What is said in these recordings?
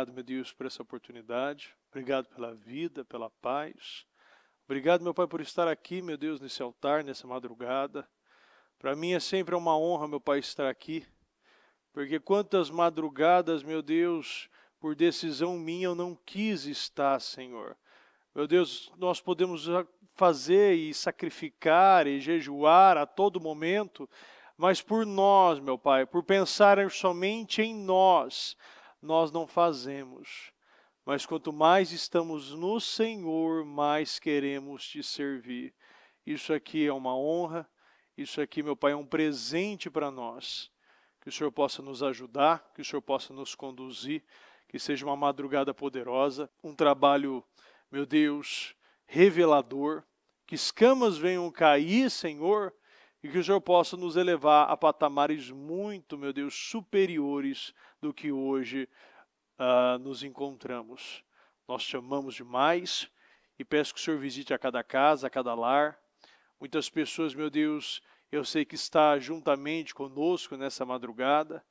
Obrigado, meu Deus, por essa oportunidade. Obrigado pela vida, pela paz. Obrigado, meu Pai, por estar aqui, meu Deus, nesse altar, nessa madrugada. Para mim é sempre uma honra, meu Pai, estar aqui. Porque quantas madrugadas, meu Deus, por decisão minha eu não quis estar, Senhor. Meu Deus, nós podemos fazer e sacrificar e jejuar a todo momento, mas por nós, meu Pai, por pensar somente em nós, nós não fazemos. Mas quanto mais estamos no Senhor, mais queremos te servir. Isso aqui é uma honra, isso aqui, meu Pai, é um presente para nós. Que o Senhor possa nos ajudar, que o Senhor possa nos conduzir, que seja uma madrugada poderosa, um trabalho, meu Deus, revelador, que escamas venham cair, Senhor, e que o Senhor possa nos elevar a patamares muito, meu Deus, superiores do que hoje uh, nos encontramos. Nós te amamos demais e peço que o Senhor visite a cada casa, a cada lar. Muitas pessoas, meu Deus, eu sei que está juntamente conosco nessa madrugada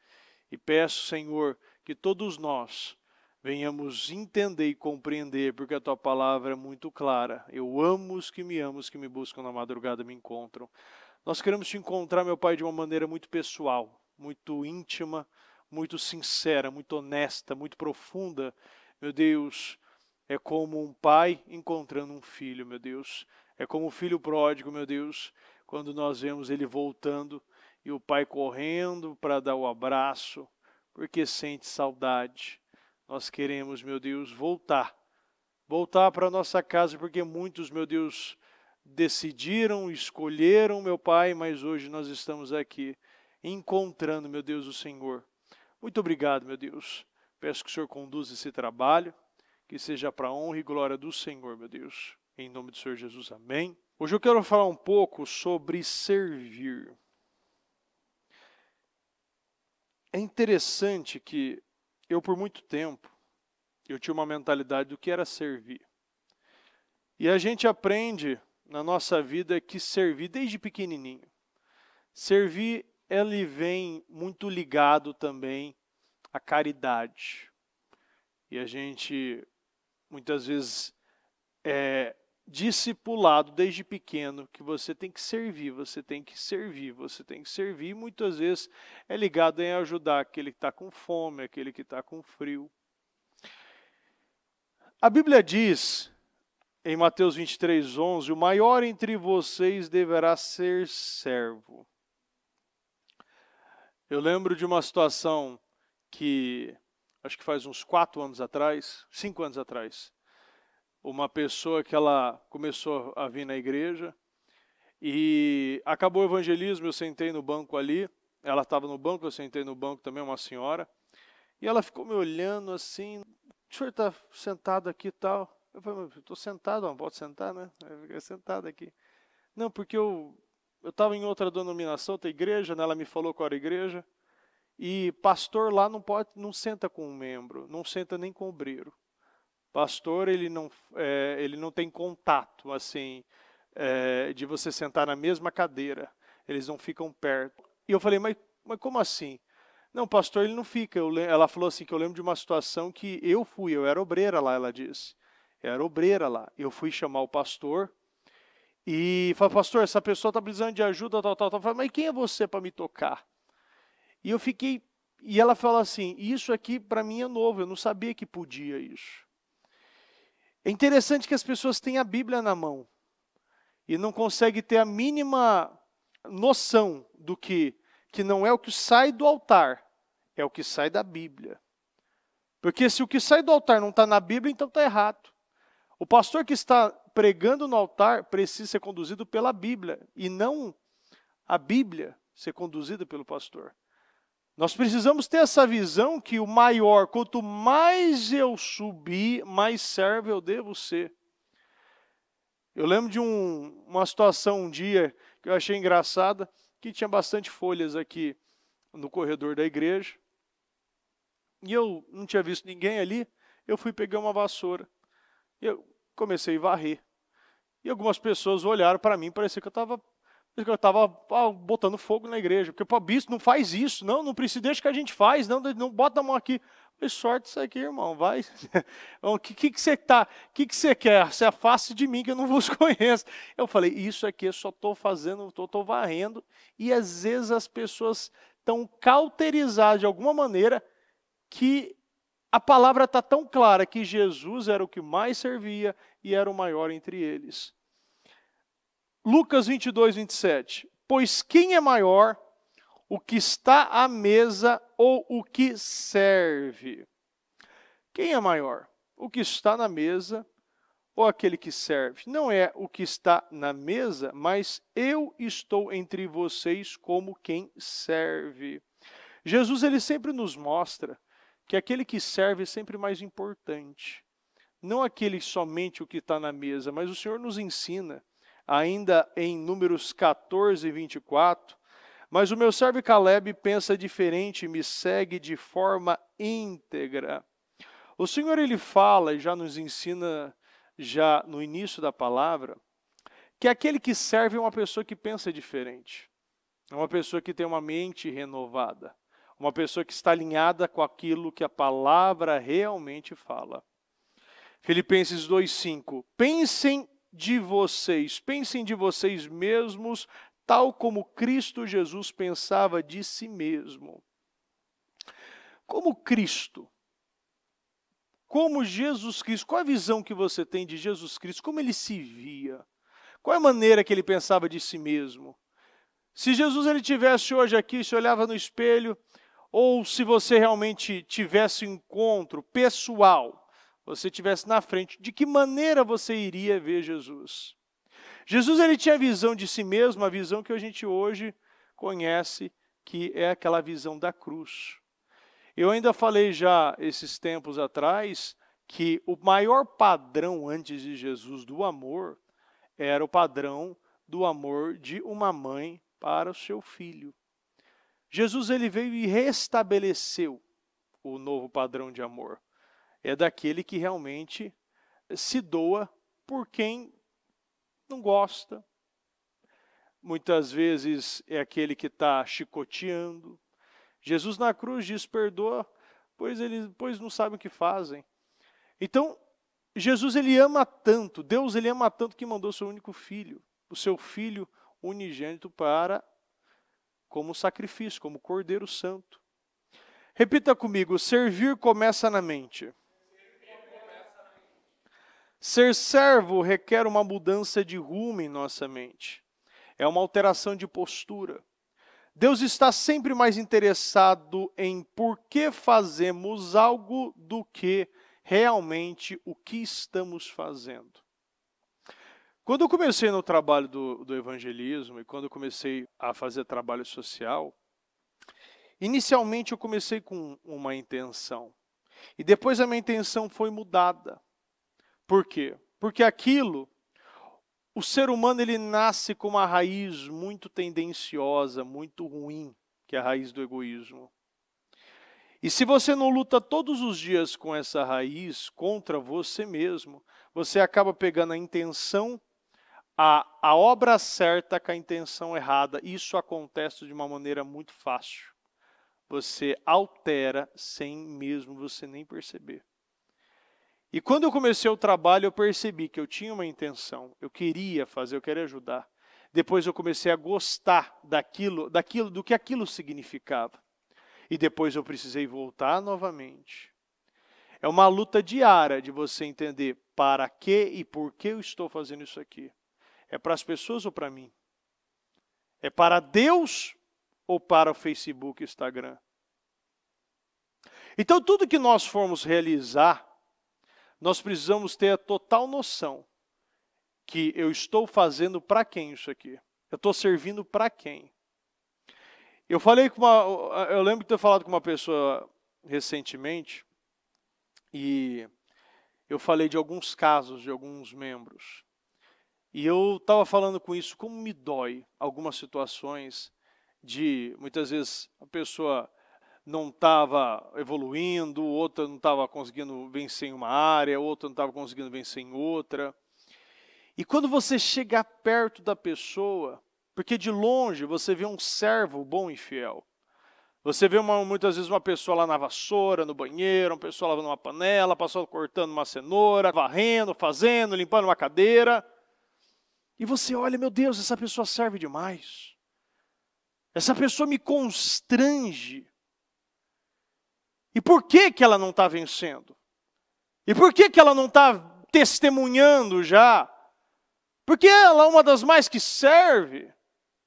e peço, Senhor, que todos nós venhamos entender e compreender, porque a tua palavra é muito clara. Eu amo os que me amam, os que me buscam na madrugada me encontram. Nós queremos te encontrar, meu Pai, de uma maneira muito pessoal, muito íntima, muito sincera, muito honesta, muito profunda. Meu Deus, é como um pai encontrando um filho, meu Deus. É como o filho pródigo, meu Deus, quando nós vemos ele voltando e o pai correndo para dar o abraço, porque sente saudade. Nós queremos, meu Deus, voltar. Voltar para nossa casa, porque muitos, meu Deus, decidiram, escolheram, meu Pai, mas hoje nós estamos aqui encontrando, meu Deus, o Senhor. Muito obrigado, meu Deus. Peço que o Senhor conduza esse trabalho, que seja para a honra e glória do Senhor, meu Deus. Em nome do Senhor Jesus, amém. Hoje eu quero falar um pouco sobre servir. É interessante que eu, por muito tempo, eu tinha uma mentalidade do que era servir. E a gente aprende na nossa vida que servir desde pequenininho. Servir ele vem muito ligado também à caridade. E a gente muitas vezes é discipulado desde pequeno que você tem que servir, você tem que servir, você tem que servir. E muitas vezes é ligado em ajudar aquele que está com fome, aquele que está com frio. A Bíblia diz em Mateus 23, 11: O maior entre vocês deverá ser servo. Eu lembro de uma situação que acho que faz uns quatro anos atrás, cinco anos atrás, uma pessoa que ela começou a vir na igreja e acabou o evangelismo, eu sentei no banco ali, ela estava no banco, eu sentei no banco também, uma senhora, e ela ficou me olhando assim, o senhor está sentado aqui e tal? Eu falei, estou sentado, não pode sentar, né? Fica sentado aqui. Não, porque eu eu estava em outra denominação, outra igreja, né? ela me falou qual era a igreja. E pastor lá não pode, não senta com um membro, não senta nem com o obreiro. Pastor, ele não, é, ele não tem contato, assim, é, de você sentar na mesma cadeira. Eles não ficam perto. E eu falei, mas, mas como assim? Não, pastor, ele não fica. Eu, ela falou assim, que eu lembro de uma situação que eu fui, eu era obreira lá, ela disse. Eu era obreira lá. Eu fui chamar o pastor, e fala, pastor, essa pessoa está precisando de ajuda, tal, tal, tal. Fala, mas quem é você para me tocar? E eu fiquei. E ela fala assim: Isso aqui para mim é novo, eu não sabia que podia isso. É interessante que as pessoas têm a Bíblia na mão e não conseguem ter a mínima noção do que, que não é o que sai do altar, é o que sai da Bíblia. Porque se o que sai do altar não está na Bíblia, então está errado. O pastor que está pregando no altar precisa ser conduzido pela Bíblia e não a Bíblia ser conduzida pelo pastor. Nós precisamos ter essa visão que o maior, quanto mais eu subir, mais servo eu devo ser. Eu lembro de um, uma situação um dia que eu achei engraçada, que tinha bastante folhas aqui no corredor da igreja. E eu não tinha visto ninguém ali, eu fui pegar uma vassoura. Eu comecei a varrer. E algumas pessoas olharam para mim, parecia que eu estava eu estava ah, botando fogo na igreja, porque o bispo não faz isso, não, não precisa, deixa que a gente faz, não, não bota a mão aqui. falei, sorte isso aqui, irmão, vai. O então, que, que, que você tá, que, que você quer? Se afaste de mim que eu não vos conheço. Eu falei, isso aqui eu só estou fazendo, estou varrendo, e às vezes as pessoas estão cauterizadas de alguma maneira que a palavra está tão clara que Jesus era o que mais servia, e era o maior entre eles. Lucas 22, 27. Pois quem é maior, o que está à mesa ou o que serve? Quem é maior? O que está na mesa ou aquele que serve? Não é o que está na mesa, mas eu estou entre vocês como quem serve. Jesus ele sempre nos mostra que aquele que serve é sempre mais importante. Não aquele somente o que está na mesa, mas o Senhor nos ensina, ainda em Números 14 e 24, mas o meu servo Caleb pensa diferente e me segue de forma íntegra. O Senhor ele fala e já nos ensina já no início da palavra que aquele que serve é uma pessoa que pensa diferente. É uma pessoa que tem uma mente renovada, uma pessoa que está alinhada com aquilo que a palavra realmente fala. Filipenses 2:5. Pensem de vocês, pensem de vocês mesmos, tal como Cristo Jesus pensava de si mesmo. Como Cristo, como Jesus Cristo, qual a visão que você tem de Jesus Cristo? Como ele se via? Qual a maneira que ele pensava de si mesmo? Se Jesus ele tivesse hoje aqui, se olhava no espelho, ou se você realmente tivesse um encontro pessoal você estivesse na frente, de que maneira você iria ver Jesus? Jesus ele tinha a visão de si mesmo, a visão que a gente hoje conhece, que é aquela visão da cruz. Eu ainda falei já esses tempos atrás que o maior padrão antes de Jesus do amor era o padrão do amor de uma mãe para o seu filho. Jesus ele veio e restabeleceu o novo padrão de amor é daquele que realmente se doa por quem não gosta. Muitas vezes é aquele que está chicoteando. Jesus na cruz diz: perdoa, pois eles pois não sabem o que fazem. Então, Jesus ele ama tanto, Deus ele ama tanto que mandou seu único filho, o seu filho unigênito para como sacrifício, como Cordeiro Santo. Repita comigo: servir começa na mente. Ser servo requer uma mudança de rumo em nossa mente. É uma alteração de postura. Deus está sempre mais interessado em por que fazemos algo do que realmente o que estamos fazendo. Quando eu comecei no trabalho do, do evangelismo e quando eu comecei a fazer trabalho social, inicialmente eu comecei com uma intenção. E depois a minha intenção foi mudada. Por quê? Porque aquilo, o ser humano ele nasce com uma raiz muito tendenciosa, muito ruim, que é a raiz do egoísmo. E se você não luta todos os dias com essa raiz contra você mesmo, você acaba pegando a intenção, a, a obra certa com a intenção errada. Isso acontece de uma maneira muito fácil. Você altera sem mesmo você nem perceber. E quando eu comecei o trabalho, eu percebi que eu tinha uma intenção, eu queria fazer, eu queria ajudar. Depois eu comecei a gostar daquilo, daquilo do que aquilo significava. E depois eu precisei voltar novamente. É uma luta diária de você entender para que e por que eu estou fazendo isso aqui. É para as pessoas ou para mim? É para Deus ou para o Facebook Instagram? Então, tudo que nós formos realizar, nós precisamos ter a total noção que eu estou fazendo para quem isso aqui? Eu estou servindo para quem? Eu falei com uma. Eu lembro de ter falado com uma pessoa recentemente e eu falei de alguns casos de alguns membros. E eu estava falando com isso, como me dói algumas situações de muitas vezes a pessoa não estava evoluindo, outra não estava conseguindo vencer em uma área, outra não estava conseguindo vencer em outra. E quando você chegar perto da pessoa, porque de longe você vê um servo bom e fiel. Você vê uma, muitas vezes uma pessoa lá na vassoura, no banheiro, uma pessoa lavando uma panela, passou cortando uma cenoura, varrendo, fazendo, limpando uma cadeira. E você olha, meu Deus, essa pessoa serve demais. Essa pessoa me constrange e por que, que ela não está vencendo? E por que, que ela não está testemunhando já? Porque ela é uma das mais que serve.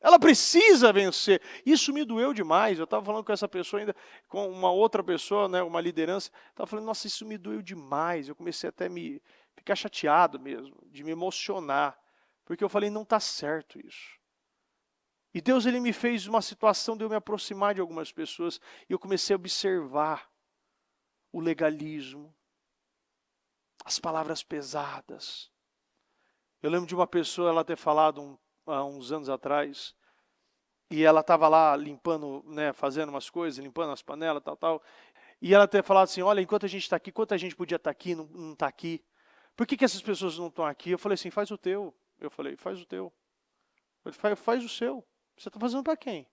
Ela precisa vencer. Isso me doeu demais. Eu estava falando com essa pessoa ainda, com uma outra pessoa, né, uma liderança. Estava falando, nossa, isso me doeu demais. Eu comecei até a me ficar chateado mesmo, de me emocionar. Porque eu falei, não está certo isso. E Deus ele me fez uma situação de eu me aproximar de algumas pessoas e eu comecei a observar o legalismo, as palavras pesadas. Eu lembro de uma pessoa, ela ter falado um, há uns anos atrás, e ela estava lá limpando, né, fazendo umas coisas, limpando as panelas, tal, tal. E ela ter falado assim: olha, enquanto a gente está aqui, quanta gente podia estar tá aqui, não está aqui. Por que, que essas pessoas não estão aqui? Eu falei assim: faz o teu. Eu falei: faz o teu. Ele faz, faz o seu. Você está fazendo para quem?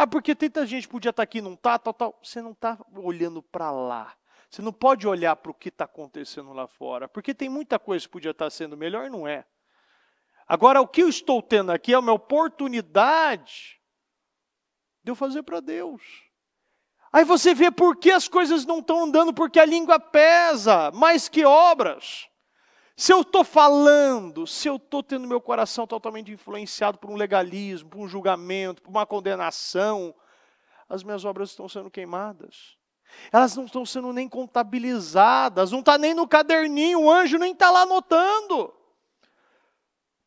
Ah, porque tanta gente podia estar tá aqui, não tá, tal, tal. Você não está olhando para lá. Você não pode olhar para o que está acontecendo lá fora, porque tem muita coisa que podia estar tá sendo melhor e não é. Agora, o que eu estou tendo aqui é uma oportunidade de eu fazer para Deus. Aí você vê por que as coisas não estão andando, porque a língua pesa mais que obras. Se eu estou falando, se eu estou tendo meu coração totalmente influenciado por um legalismo, por um julgamento, por uma condenação, as minhas obras estão sendo queimadas. Elas não estão sendo nem contabilizadas, não está nem no caderninho, o anjo nem está lá anotando.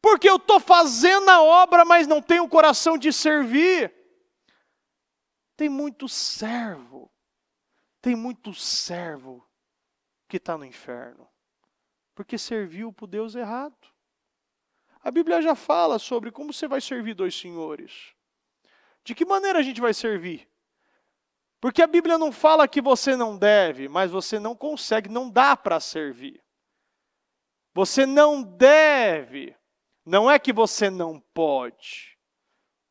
Porque eu estou fazendo a obra, mas não tenho coração de servir. Tem muito servo, tem muito servo que está no inferno porque serviu para o Deus errado. A Bíblia já fala sobre como você vai servir dois senhores. De que maneira a gente vai servir? Porque a Bíblia não fala que você não deve, mas você não consegue, não dá para servir. Você não deve, não é que você não pode.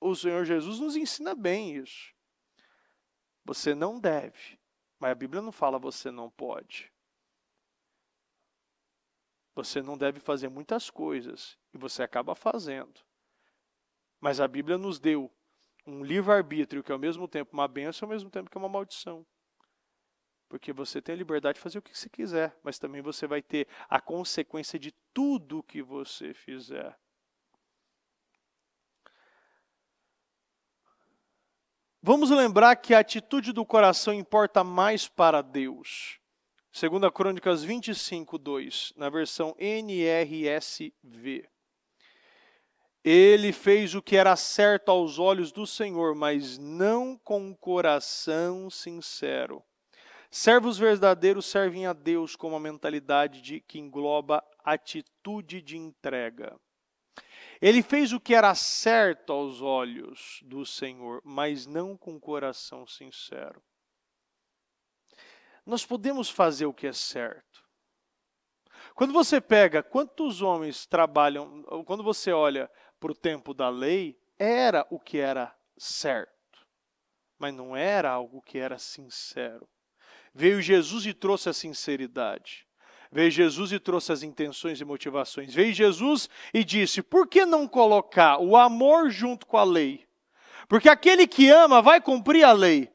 O Senhor Jesus nos ensina bem isso. Você não deve, mas a Bíblia não fala você não pode. Você não deve fazer muitas coisas e você acaba fazendo. Mas a Bíblia nos deu um livre-arbítrio que é ao mesmo tempo uma benção, ao mesmo tempo que é uma maldição. Porque você tem a liberdade de fazer o que você quiser, mas também você vai ter a consequência de tudo que você fizer. Vamos lembrar que a atitude do coração importa mais para Deus. Segunda Crônicas 25, 2, na versão NRSV. Ele fez o que era certo aos olhos do Senhor, mas não com coração sincero. Servos verdadeiros servem a Deus com uma mentalidade de, que engloba atitude de entrega. Ele fez o que era certo aos olhos do Senhor, mas não com coração sincero nós podemos fazer o que é certo. Quando você pega quantos homens trabalham, quando você olha para o tempo da lei, era o que era certo, mas não era algo que era sincero. Veio Jesus e trouxe a sinceridade. Veio Jesus e trouxe as intenções e motivações. Veio Jesus e disse: por que não colocar o amor junto com a lei? Porque aquele que ama vai cumprir a lei.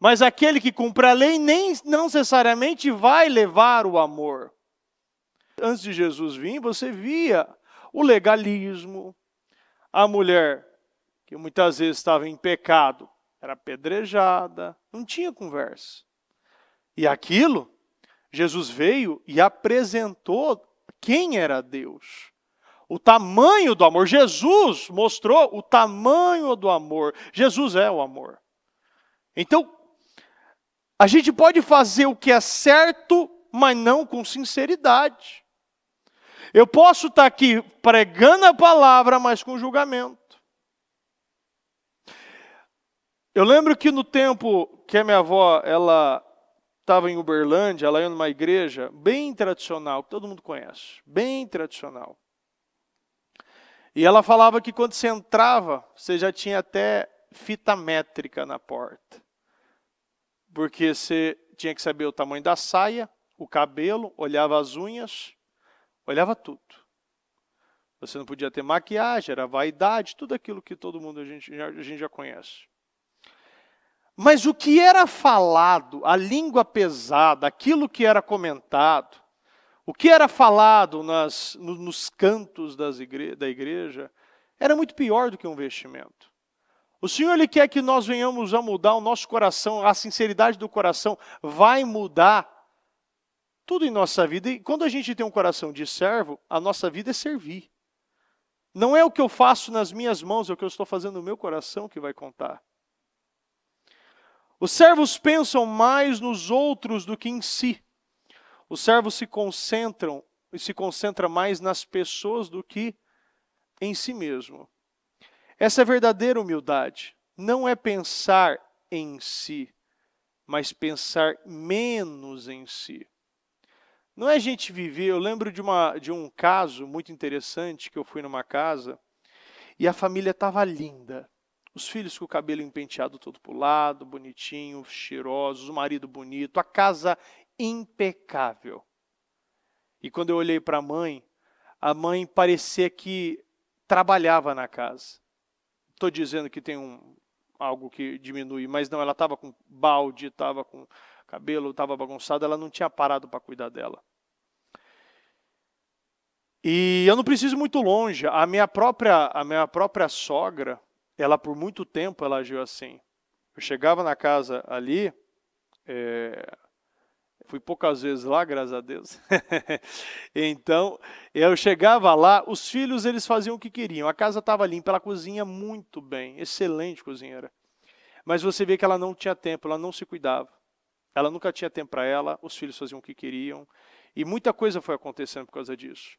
Mas aquele que cumpre a lei nem não necessariamente vai levar o amor. Antes de Jesus vir, você via o legalismo, a mulher que muitas vezes estava em pecado, era apedrejada, não tinha conversa. E aquilo, Jesus veio e apresentou quem era Deus. O tamanho do amor. Jesus mostrou o tamanho do amor. Jesus é o amor. Então, a gente pode fazer o que é certo, mas não com sinceridade. Eu posso estar aqui pregando a palavra, mas com julgamento. Eu lembro que no tempo que a minha avó ela estava em Uberlândia, ela ia numa igreja bem tradicional, que todo mundo conhece, bem tradicional. E ela falava que quando você entrava, você já tinha até fita métrica na porta porque você tinha que saber o tamanho da saia, o cabelo, olhava as unhas, olhava tudo. Você não podia ter maquiagem, era vaidade, tudo aquilo que todo mundo a gente, a gente já conhece. Mas o que era falado, a língua pesada, aquilo que era comentado, o que era falado nas, nos cantos igre da igreja, era muito pior do que um vestimento. O Senhor ele quer que nós venhamos a mudar o nosso coração, a sinceridade do coração vai mudar tudo em nossa vida. E quando a gente tem um coração de servo, a nossa vida é servir. Não é o que eu faço nas minhas mãos, é o que eu estou fazendo no meu coração que vai contar. Os servos pensam mais nos outros do que em si. Os servos se concentram e se concentra mais nas pessoas do que em si mesmo. Essa é verdadeira humildade. Não é pensar em si, mas pensar menos em si. Não é a gente viver. Eu lembro de, uma, de um caso muito interessante que eu fui numa casa e a família estava linda. Os filhos com o cabelo empenteado todo para o lado, bonitinho, cheirosos, o marido bonito, a casa impecável. E quando eu olhei para a mãe, a mãe parecia que trabalhava na casa estou dizendo que tem um, algo que diminui, mas não, ela estava com balde, estava com cabelo, estava bagunçada, ela não tinha parado para cuidar dela. E eu não preciso ir muito longe. A minha própria, a minha própria sogra, ela por muito tempo ela agiu assim. Eu chegava na casa ali, é, Fui poucas vezes lá, graças a Deus. então, eu chegava lá, os filhos eles faziam o que queriam. A casa estava limpa, ela cozinha muito bem, excelente cozinheira. Mas você vê que ela não tinha tempo, ela não se cuidava. Ela nunca tinha tempo para ela, os filhos faziam o que queriam. E muita coisa foi acontecendo por causa disso.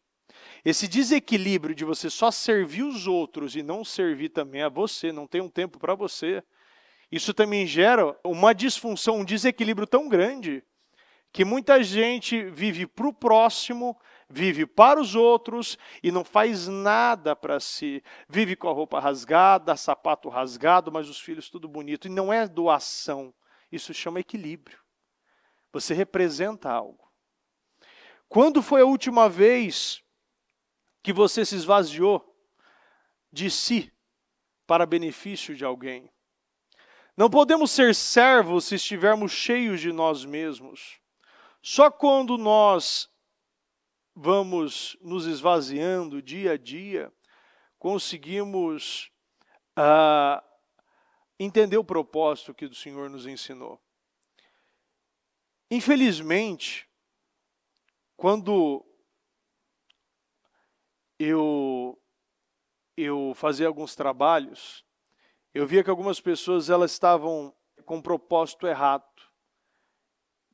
Esse desequilíbrio de você só servir os outros e não servir também a você, não ter um tempo para você, isso também gera uma disfunção, um desequilíbrio tão grande que muita gente vive para o próximo, vive para os outros e não faz nada para si. Vive com a roupa rasgada, sapato rasgado, mas os filhos tudo bonito. E não é doação, isso chama equilíbrio. Você representa algo. Quando foi a última vez que você se esvaziou de si para benefício de alguém? Não podemos ser servos se estivermos cheios de nós mesmos. Só quando nós vamos nos esvaziando dia a dia, conseguimos ah, entender o propósito que o Senhor nos ensinou. Infelizmente, quando eu eu fazia alguns trabalhos, eu via que algumas pessoas elas estavam com o propósito errado.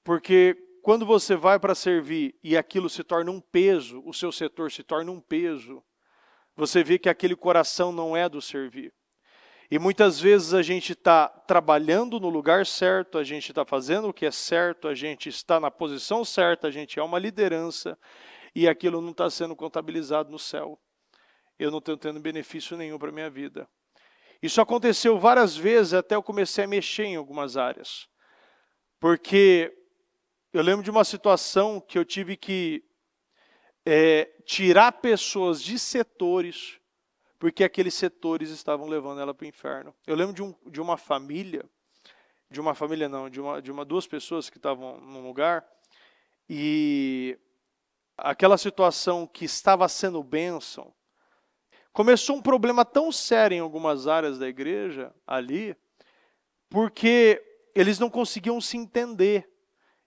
Porque quando você vai para servir e aquilo se torna um peso, o seu setor se torna um peso, você vê que aquele coração não é do servir. E muitas vezes a gente está trabalhando no lugar certo, a gente está fazendo o que é certo, a gente está na posição certa, a gente é uma liderança e aquilo não está sendo contabilizado no céu. Eu não estou tendo benefício nenhum para a minha vida. Isso aconteceu várias vezes até eu comecei a mexer em algumas áreas. Porque eu lembro de uma situação que eu tive que é, tirar pessoas de setores, porque aqueles setores estavam levando ela para o inferno. Eu lembro de, um, de uma família, de uma família não, de uma, de uma duas pessoas que estavam num lugar, e aquela situação que estava sendo bênção, começou um problema tão sério em algumas áreas da igreja ali, porque eles não conseguiam se entender.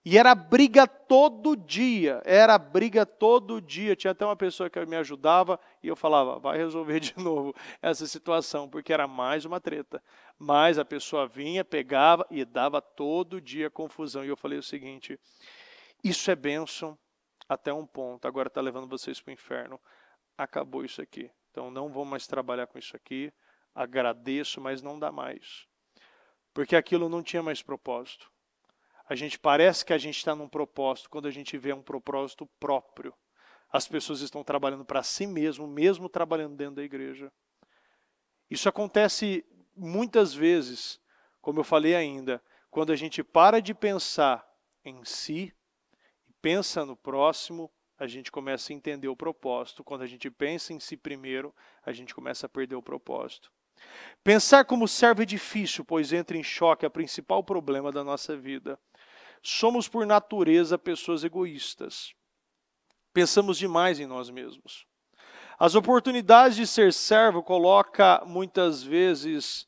E era briga todo dia, era briga todo dia. Tinha até uma pessoa que me ajudava e eu falava, vai resolver de novo essa situação, porque era mais uma treta. Mas a pessoa vinha, pegava e dava todo dia confusão. E eu falei o seguinte: isso é bênção até um ponto, agora está levando vocês para o inferno. Acabou isso aqui. Então não vou mais trabalhar com isso aqui. Agradeço, mas não dá mais. Porque aquilo não tinha mais propósito a gente parece que a gente está num propósito quando a gente vê um propósito próprio. As pessoas estão trabalhando para si mesmo, mesmo trabalhando dentro da igreja. Isso acontece muitas vezes, como eu falei ainda, quando a gente para de pensar em si e pensa no próximo, a gente começa a entender o propósito. Quando a gente pensa em si primeiro, a gente começa a perder o propósito. Pensar como servo é difícil, pois entra em choque a principal problema da nossa vida. Somos, por natureza, pessoas egoístas. Pensamos demais em nós mesmos. As oportunidades de ser servo coloca muitas vezes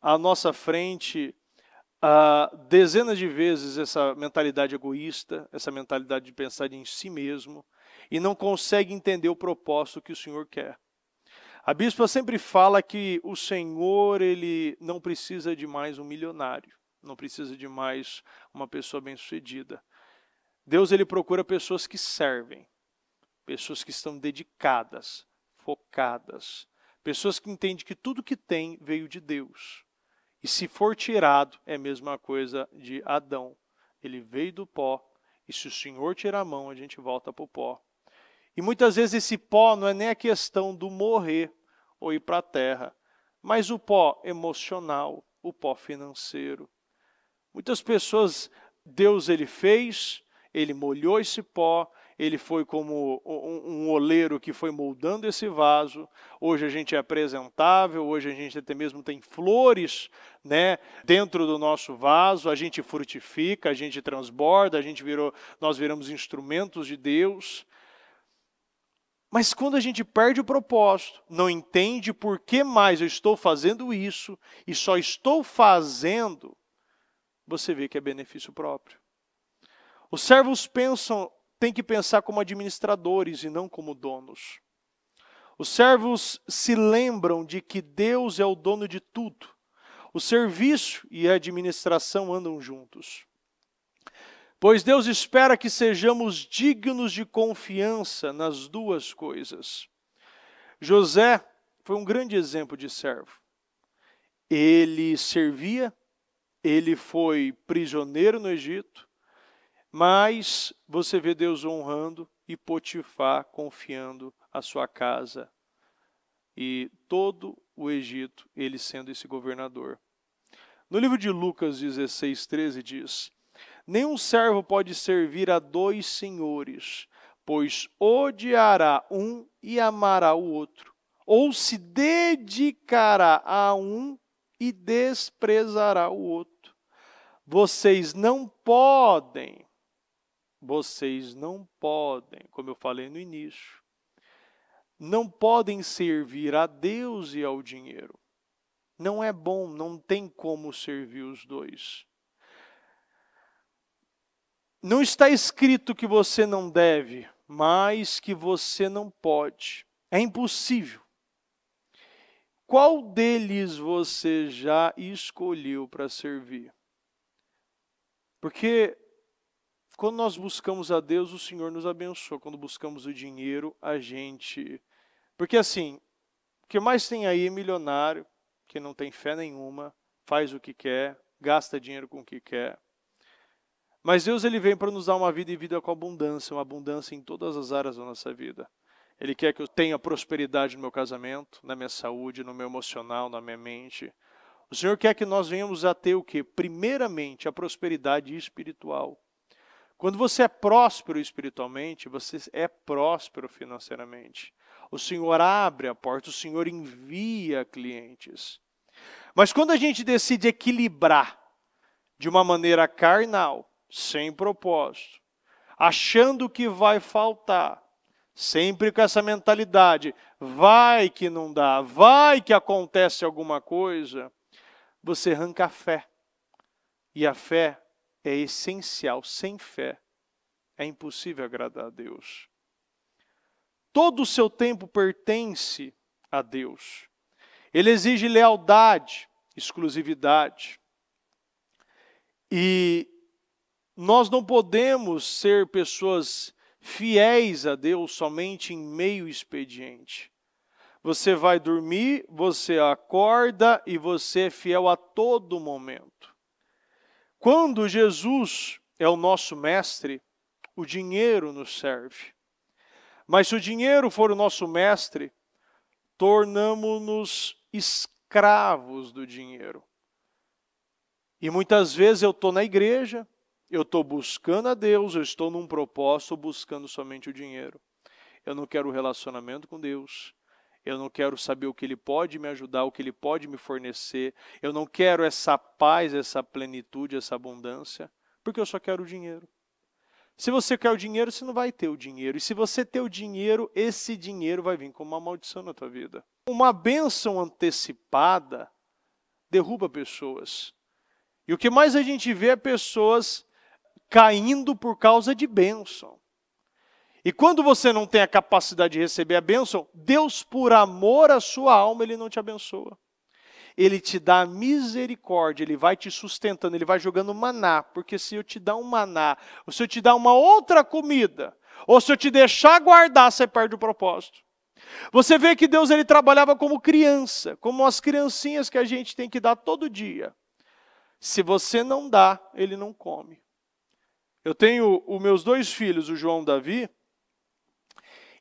à nossa frente ah, dezenas de vezes essa mentalidade egoísta, essa mentalidade de pensar em si mesmo e não consegue entender o propósito que o Senhor quer. A bispa sempre fala que o Senhor ele não precisa de mais um milionário. Não precisa de mais uma pessoa bem-sucedida. Deus ele procura pessoas que servem, pessoas que estão dedicadas, focadas, pessoas que entendem que tudo que tem veio de Deus. E se for tirado, é a mesma coisa de Adão. Ele veio do pó, e se o Senhor tirar a mão, a gente volta para o pó. E muitas vezes esse pó não é nem a questão do morrer ou ir para a terra, mas o pó emocional, o pó financeiro, Muitas pessoas, Deus ele fez, ele molhou esse pó, ele foi como um oleiro que foi moldando esse vaso. Hoje a gente é apresentável, hoje a gente até mesmo tem flores né, dentro do nosso vaso, a gente frutifica, a gente transborda, a gente virou, nós viramos instrumentos de Deus. Mas quando a gente perde o propósito, não entende por que mais eu estou fazendo isso e só estou fazendo você vê que é benefício próprio. Os servos pensam, têm que pensar como administradores e não como donos. Os servos se lembram de que Deus é o dono de tudo. O serviço e a administração andam juntos. Pois Deus espera que sejamos dignos de confiança nas duas coisas. José foi um grande exemplo de servo. Ele servia ele foi prisioneiro no Egito, mas você vê Deus honrando e Potifar confiando a sua casa e todo o Egito, ele sendo esse governador. No livro de Lucas 16, 13 diz: Nenhum servo pode servir a dois senhores, pois odiará um e amará o outro, ou se dedicará a um e desprezará o outro. Vocês não podem, vocês não podem, como eu falei no início, não podem servir a Deus e ao dinheiro. Não é bom, não tem como servir os dois. Não está escrito que você não deve, mas que você não pode. É impossível. Qual deles você já escolheu para servir? Porque quando nós buscamos a Deus, o Senhor nos abençoa. Quando buscamos o dinheiro, a gente. Porque assim, o que mais tem aí é milionário, que não tem fé nenhuma, faz o que quer, gasta dinheiro com o que quer. Mas Deus ele vem para nos dar uma vida e vida com abundância, uma abundância em todas as áreas da nossa vida. Ele quer que eu tenha prosperidade no meu casamento, na minha saúde, no meu emocional, na minha mente. O Senhor quer que nós venhamos a ter o quê? Primeiramente, a prosperidade espiritual. Quando você é próspero espiritualmente, você é próspero financeiramente. O Senhor abre a porta, o Senhor envia clientes. Mas quando a gente decide equilibrar de uma maneira carnal, sem propósito, achando que vai faltar, Sempre com essa mentalidade, vai que não dá, vai que acontece alguma coisa, você arranca a fé. E a fé é essencial. Sem fé é impossível agradar a Deus. Todo o seu tempo pertence a Deus. Ele exige lealdade, exclusividade. E nós não podemos ser pessoas fiéis a Deus somente em meio expediente. Você vai dormir, você acorda e você é fiel a todo momento. Quando Jesus é o nosso mestre, o dinheiro nos serve. Mas se o dinheiro for o nosso mestre, tornamos-nos escravos do dinheiro. E muitas vezes eu estou na igreja, eu estou buscando a Deus, eu estou num propósito buscando somente o dinheiro. Eu não quero relacionamento com Deus. Eu não quero saber o que Ele pode me ajudar, o que Ele pode me fornecer. Eu não quero essa paz, essa plenitude, essa abundância, porque eu só quero o dinheiro. Se você quer o dinheiro, você não vai ter o dinheiro. E se você ter o dinheiro, esse dinheiro vai vir como uma maldição na tua vida. Uma bênção antecipada derruba pessoas. E o que mais a gente vê é pessoas caindo por causa de bênção. E quando você não tem a capacidade de receber a bênção, Deus, por amor à sua alma, Ele não te abençoa. Ele te dá misericórdia, Ele vai te sustentando, Ele vai jogando maná, porque se eu te dar um maná, ou se eu te dar uma outra comida, ou se eu te deixar guardar, você perde o propósito. Você vê que Deus ele trabalhava como criança, como as criancinhas que a gente tem que dar todo dia. Se você não dá, ele não come. Eu tenho os meus dois filhos, o João e o Davi,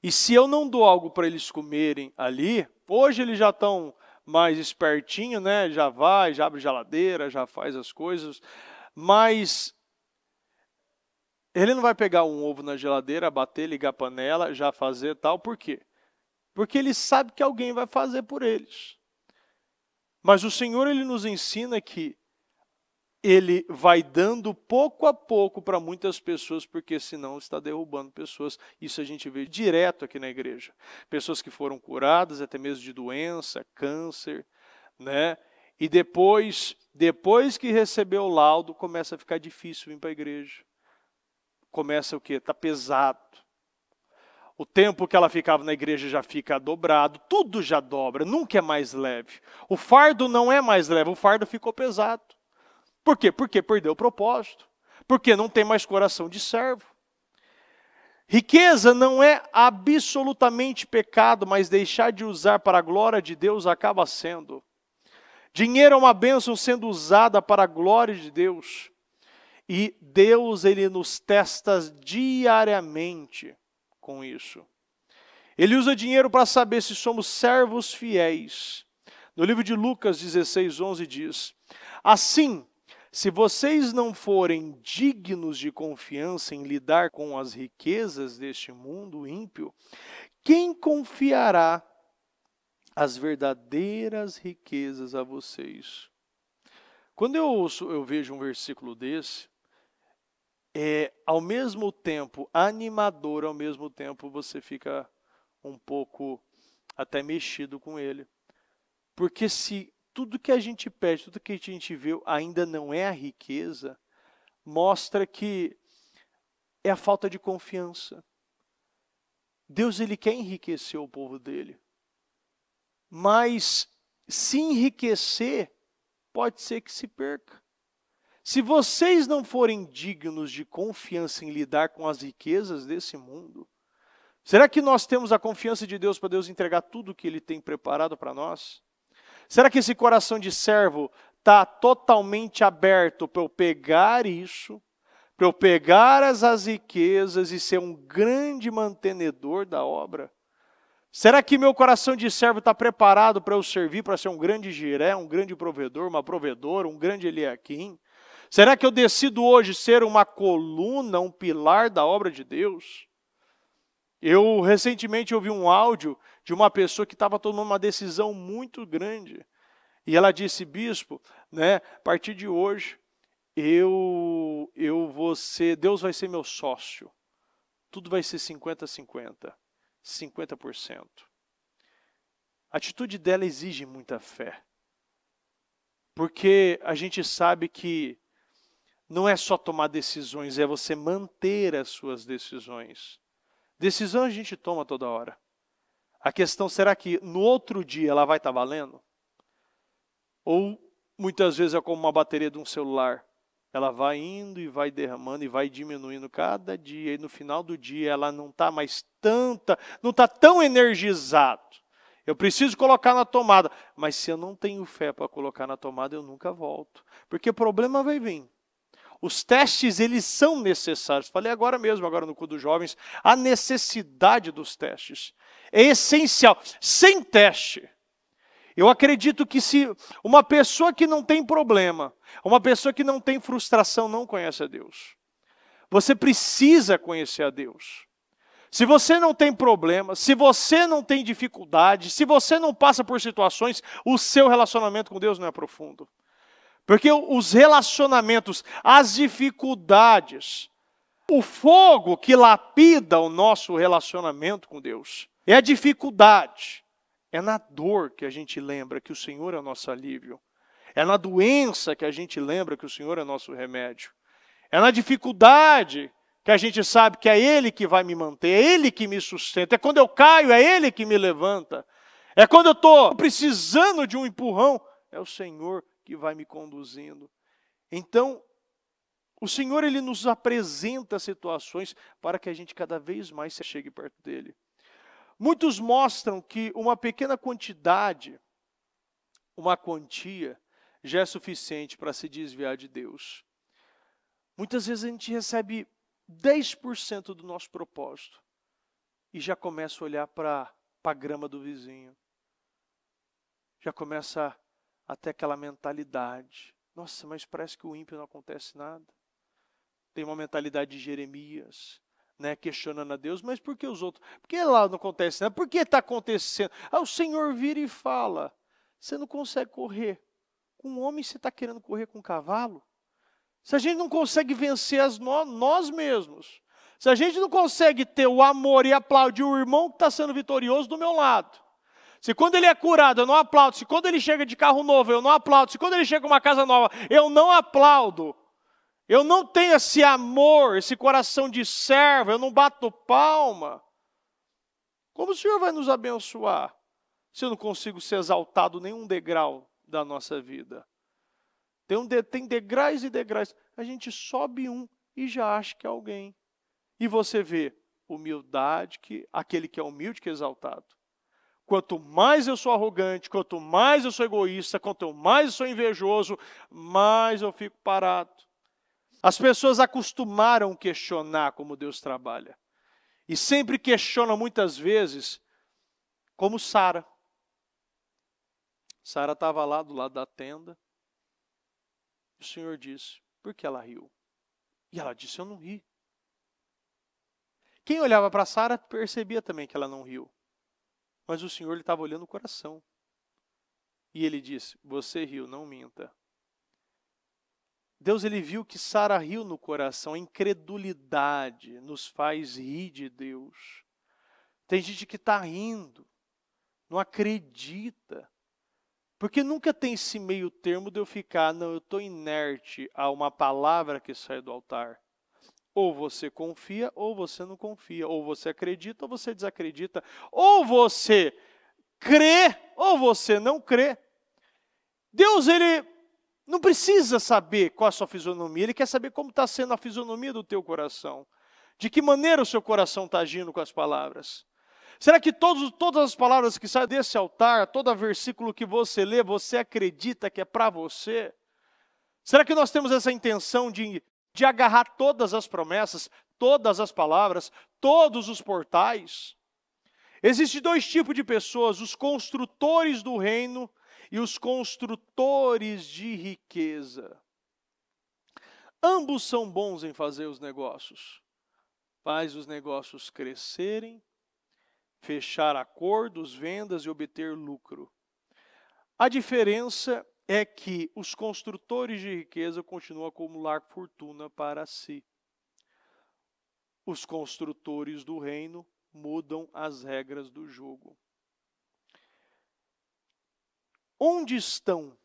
e se eu não dou algo para eles comerem ali, hoje eles já estão mais espertinho, né? Já vai, já abre geladeira, já faz as coisas, mas ele não vai pegar um ovo na geladeira, bater, ligar a panela, já fazer tal, por quê? Porque ele sabe que alguém vai fazer por eles. Mas o Senhor ele nos ensina que ele vai dando pouco a pouco para muitas pessoas, porque senão está derrubando pessoas. Isso a gente vê direto aqui na igreja. Pessoas que foram curadas até mesmo de doença, câncer, né? E depois, depois que recebeu o laudo, começa a ficar difícil vir para a igreja. Começa o quê? Tá pesado. O tempo que ela ficava na igreja já fica dobrado, tudo já dobra, nunca é mais leve. O fardo não é mais leve, o fardo ficou pesado. Por quê? Porque perdeu o propósito. Porque não tem mais coração de servo. Riqueza não é absolutamente pecado, mas deixar de usar para a glória de Deus acaba sendo. Dinheiro é uma bênção sendo usada para a glória de Deus. E Deus, ele nos testa diariamente com isso. Ele usa dinheiro para saber se somos servos fiéis. No livro de Lucas 16, 11 diz: Assim, se vocês não forem dignos de confiança em lidar com as riquezas deste mundo ímpio, quem confiará as verdadeiras riquezas a vocês? Quando eu ouço, eu vejo um versículo desse, é ao mesmo tempo animador, ao mesmo tempo você fica um pouco até mexido com ele. Porque se tudo que a gente perde, tudo que a gente vê ainda não é a riqueza, mostra que é a falta de confiança. Deus ele quer enriquecer o povo dele. Mas se enriquecer, pode ser que se perca. Se vocês não forem dignos de confiança em lidar com as riquezas desse mundo, será que nós temos a confiança de Deus para Deus entregar tudo o que ele tem preparado para nós? Será que esse coração de servo está totalmente aberto para eu pegar isso, para eu pegar as, as riquezas e ser um grande mantenedor da obra? Será que meu coração de servo está preparado para eu servir, para ser um grande giré, um grande provedor, uma provedora, um grande Eliakim? Será que eu decido hoje ser uma coluna, um pilar da obra de Deus? Eu recentemente ouvi um áudio de uma pessoa que estava tomando uma decisão muito grande. E ela disse: "Bispo, né, a partir de hoje eu eu vou ser, Deus vai ser meu sócio. Tudo vai ser 50 50. 50%. A atitude dela exige muita fé. Porque a gente sabe que não é só tomar decisões, é você manter as suas decisões. Decisão a gente toma toda hora. A questão será que no outro dia ela vai estar tá valendo? Ou muitas vezes é como uma bateria de um celular. Ela vai indo e vai derramando e vai diminuindo cada dia. E no final do dia ela não está mais tanta, não está tão energizado. Eu preciso colocar na tomada. Mas se eu não tenho fé para colocar na tomada, eu nunca volto. Porque o problema vai vir. Os testes, eles são necessários. Falei agora mesmo, agora no cu dos jovens, a necessidade dos testes. É essencial. Sem teste, eu acredito que se uma pessoa que não tem problema, uma pessoa que não tem frustração, não conhece a Deus. Você precisa conhecer a Deus. Se você não tem problema, se você não tem dificuldade, se você não passa por situações, o seu relacionamento com Deus não é profundo. Porque os relacionamentos, as dificuldades, o fogo que lapida o nosso relacionamento com Deus é a dificuldade, é na dor que a gente lembra que o Senhor é o nosso alívio, é na doença que a gente lembra que o Senhor é o nosso remédio, é na dificuldade que a gente sabe que é Ele que vai me manter, é Ele que me sustenta, é quando eu caio, é Ele que me levanta, é quando eu estou precisando de um empurrão, é o Senhor que vai me conduzindo. Então, o Senhor ele nos apresenta situações para que a gente cada vez mais se chegue perto dele. Muitos mostram que uma pequena quantidade, uma quantia, já é suficiente para se desviar de Deus. Muitas vezes a gente recebe 10% do nosso propósito e já começa a olhar para a grama do vizinho, já começa até aquela mentalidade. Nossa, mas parece que o ímpio não acontece nada. Tem uma mentalidade de Jeremias, né, questionando a Deus, mas por que os outros? Por que lá não acontece nada? Né? Por que está acontecendo? Ah, o Senhor vira e fala: você não consegue correr. Com um homem você está querendo correr com um cavalo? Se a gente não consegue vencer as no, nós mesmos, se a gente não consegue ter o amor e aplaudir o irmão que está sendo vitorioso do meu lado, se quando ele é curado eu não aplaudo, se quando ele chega de carro novo eu não aplaudo, se quando ele chega uma casa nova eu não aplaudo, eu não tenho esse amor, esse coração de servo, eu não bato palma. Como o Senhor vai nos abençoar se eu não consigo ser exaltado nenhum degrau da nossa vida? Tem, um de, tem degraus e degraus. A gente sobe um e já acha que é alguém. E você vê humildade, que aquele que é humilde que é exaltado. Quanto mais eu sou arrogante, quanto mais eu sou egoísta, quanto mais eu sou invejoso, mais eu fico parado. As pessoas acostumaram questionar como Deus trabalha. E sempre questionam muitas vezes, como Sara. Sara estava lá do lado da tenda. O Senhor disse: Por que ela riu? E ela disse: Eu não ri. Quem olhava para Sara percebia também que ela não riu. Mas o Senhor estava olhando o coração. E ele disse: Você riu, não minta. Deus ele viu que Sara riu no coração, a incredulidade nos faz rir de Deus. Tem gente que está rindo, não acredita, porque nunca tem esse meio termo de eu ficar, não, eu estou inerte a uma palavra que sai do altar. Ou você confia, ou você não confia. Ou você acredita, ou você desacredita. Ou você crê, ou você não crê. Deus, ele não precisa saber qual a sua fisionomia, ele quer saber como está sendo a fisionomia do teu coração. De que maneira o seu coração está agindo com as palavras. Será que todos, todas as palavras que saem desse altar, todo versículo que você lê, você acredita que é para você? Será que nós temos essa intenção de de agarrar todas as promessas, todas as palavras, todos os portais. Existem dois tipos de pessoas: os construtores do reino e os construtores de riqueza. Ambos são bons em fazer os negócios. Faz os negócios crescerem, fechar acordos, vendas e obter lucro. A diferença é que os construtores de riqueza continuam a acumular fortuna para si. Os construtores do reino mudam as regras do jogo. Onde estão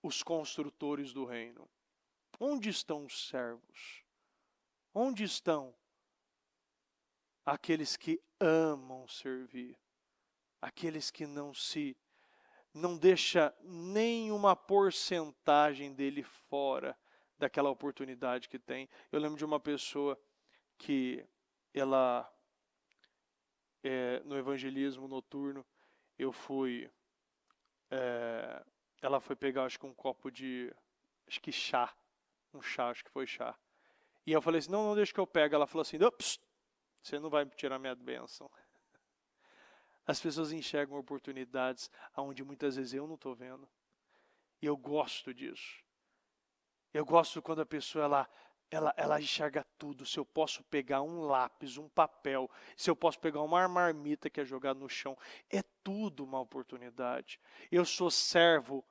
os construtores do reino? Onde estão os servos? Onde estão aqueles que amam servir? Aqueles que não se não deixa nenhuma porcentagem dele fora daquela oportunidade que tem. Eu lembro de uma pessoa que ela é, no evangelismo noturno eu fui é, ela foi pegar acho que um copo de acho que chá um chá acho que foi chá e eu falei assim não não deixa que eu pego ela falou assim você não vai tirar minha bênção as pessoas enxergam oportunidades aonde muitas vezes eu não estou vendo. E eu gosto disso. Eu gosto quando a pessoa ela, ela, ela enxerga tudo. Se eu posso pegar um lápis, um papel, se eu posso pegar uma marmita que é jogada no chão, é tudo uma oportunidade. Eu sou servo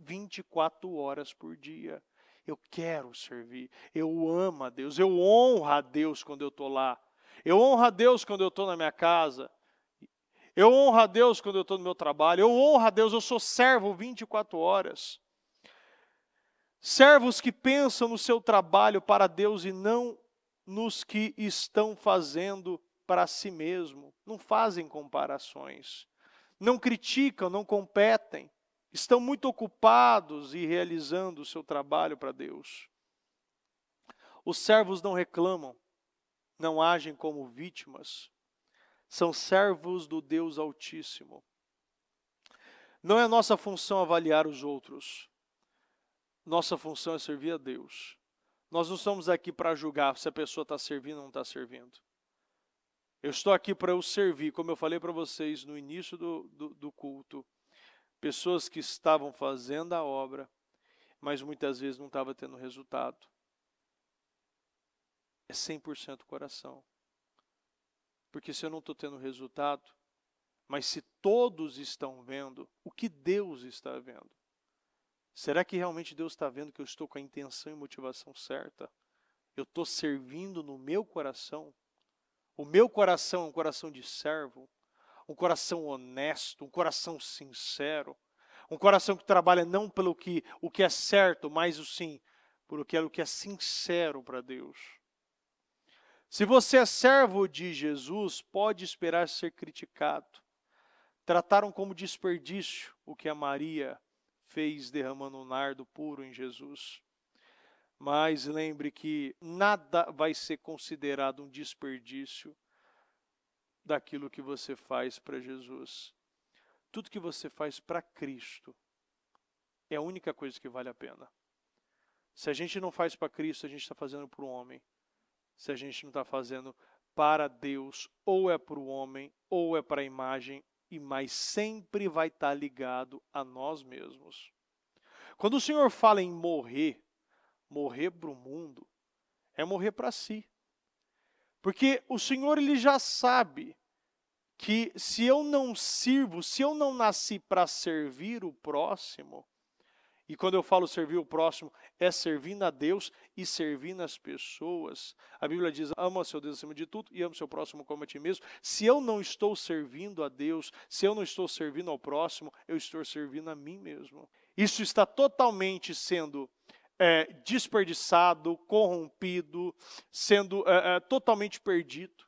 24 horas por dia. Eu quero servir. Eu amo a Deus. Eu honro a Deus quando eu estou lá. Eu honro a Deus quando eu estou na minha casa. Eu honro a Deus quando eu estou no meu trabalho. Eu honro a Deus, eu sou servo 24 horas. Servos que pensam no seu trabalho para Deus e não nos que estão fazendo para si mesmo. Não fazem comparações. Não criticam, não competem. Estão muito ocupados e realizando o seu trabalho para Deus. Os servos não reclamam, não agem como vítimas, são servos do Deus Altíssimo. Não é nossa função avaliar os outros. Nossa função é servir a Deus. Nós não estamos aqui para julgar se a pessoa está servindo ou não está servindo. Eu estou aqui para eu servir, como eu falei para vocês no início do, do, do culto. Pessoas que estavam fazendo a obra, mas muitas vezes não estava tendo resultado. É 100% coração porque se eu não estou tendo resultado, mas se todos estão vendo, o que Deus está vendo? Será que realmente Deus está vendo que eu estou com a intenção e motivação certa? Eu estou servindo no meu coração? O meu coração é um coração de servo, um coração honesto, um coração sincero, um coração que trabalha não pelo que o que é certo, mas o sim, é o que é sincero para Deus. Se você é servo de Jesus, pode esperar ser criticado. Trataram como desperdício o que a Maria fez derramando um nardo puro em Jesus. Mas lembre que nada vai ser considerado um desperdício daquilo que você faz para Jesus. Tudo que você faz para Cristo é a única coisa que vale a pena. Se a gente não faz para Cristo, a gente está fazendo para o homem se a gente não está fazendo para Deus, ou é para o homem, ou é para a imagem, e mais sempre vai estar tá ligado a nós mesmos. Quando o Senhor fala em morrer, morrer para o mundo, é morrer para si. Porque o Senhor ele já sabe que se eu não sirvo, se eu não nasci para servir o próximo, e quando eu falo servir o próximo, é servir a Deus e servir as pessoas. A Bíblia diz: ama seu Deus acima de tudo e ama seu próximo como a ti mesmo. Se eu não estou servindo a Deus, se eu não estou servindo ao próximo, eu estou servindo a mim mesmo. Isso está totalmente sendo é, desperdiçado, corrompido, sendo é, é, totalmente perdido.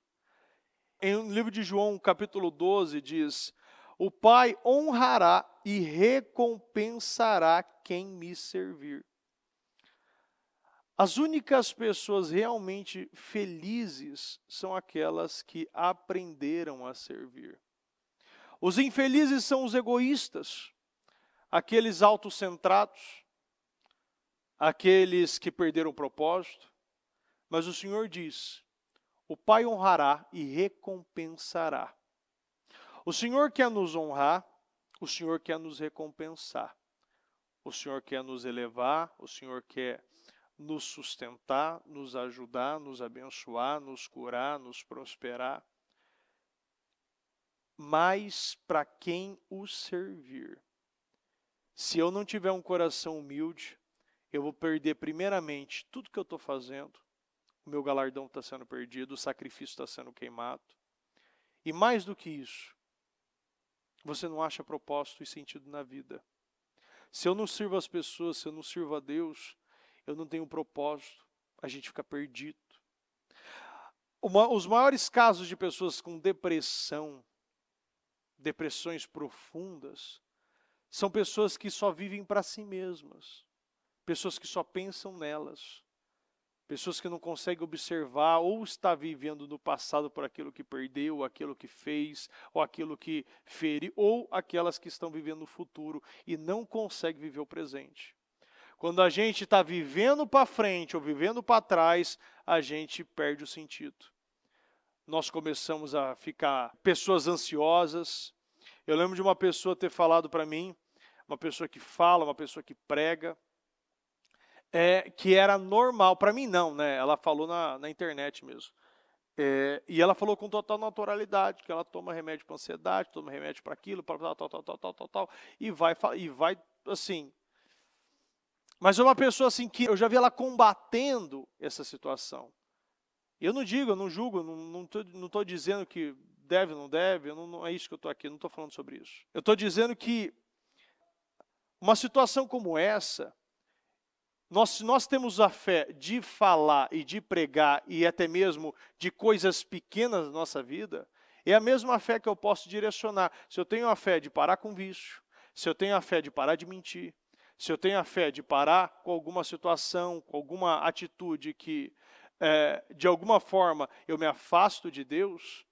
Em um livro de João, capítulo 12, diz: o Pai honrará e recompensará quem me servir. As únicas pessoas realmente felizes são aquelas que aprenderam a servir. Os infelizes são os egoístas, aqueles autocentrados, aqueles que perderam o propósito. Mas o Senhor diz: o Pai honrará e recompensará. O Senhor quer nos honrar, o Senhor quer nos recompensar. O Senhor quer nos elevar, o Senhor quer nos sustentar, nos ajudar, nos abençoar, nos curar, nos prosperar. Mas para quem o servir? Se eu não tiver um coração humilde, eu vou perder, primeiramente, tudo que eu estou fazendo. O meu galardão está sendo perdido, o sacrifício está sendo queimado. E mais do que isso, você não acha propósito e sentido na vida. Se eu não sirvo as pessoas, se eu não sirvo a Deus, eu não tenho propósito, a gente fica perdido. Uma, os maiores casos de pessoas com depressão, depressões profundas, são pessoas que só vivem para si mesmas, pessoas que só pensam nelas, Pessoas que não conseguem observar ou está vivendo no passado por aquilo que perdeu, aquilo que fez, ou aquilo que fere, ou aquelas que estão vivendo no futuro e não conseguem viver o presente. Quando a gente está vivendo para frente ou vivendo para trás, a gente perde o sentido. Nós começamos a ficar pessoas ansiosas. Eu lembro de uma pessoa ter falado para mim, uma pessoa que fala, uma pessoa que prega, é, que era normal. Para mim, não, né? Ela falou na, na internet mesmo. É, e ela falou com total naturalidade que ela toma remédio para ansiedade, toma remédio para aquilo, para tal, tal, tal, tal, tal, tal, tal, e vai, e vai assim. Mas é uma pessoa assim que eu já vi ela combatendo essa situação. Eu não digo, eu não julgo, não estou dizendo que deve, não deve, não, não é isso que eu estou aqui, não estou falando sobre isso. Eu estou dizendo que uma situação como essa, nós, se nós temos a fé de falar e de pregar e até mesmo de coisas pequenas da nossa vida, é a mesma fé que eu posso direcionar. Se eu tenho a fé de parar com vício, se eu tenho a fé de parar de mentir, se eu tenho a fé de parar com alguma situação, com alguma atitude que, é, de alguma forma, eu me afasto de Deus,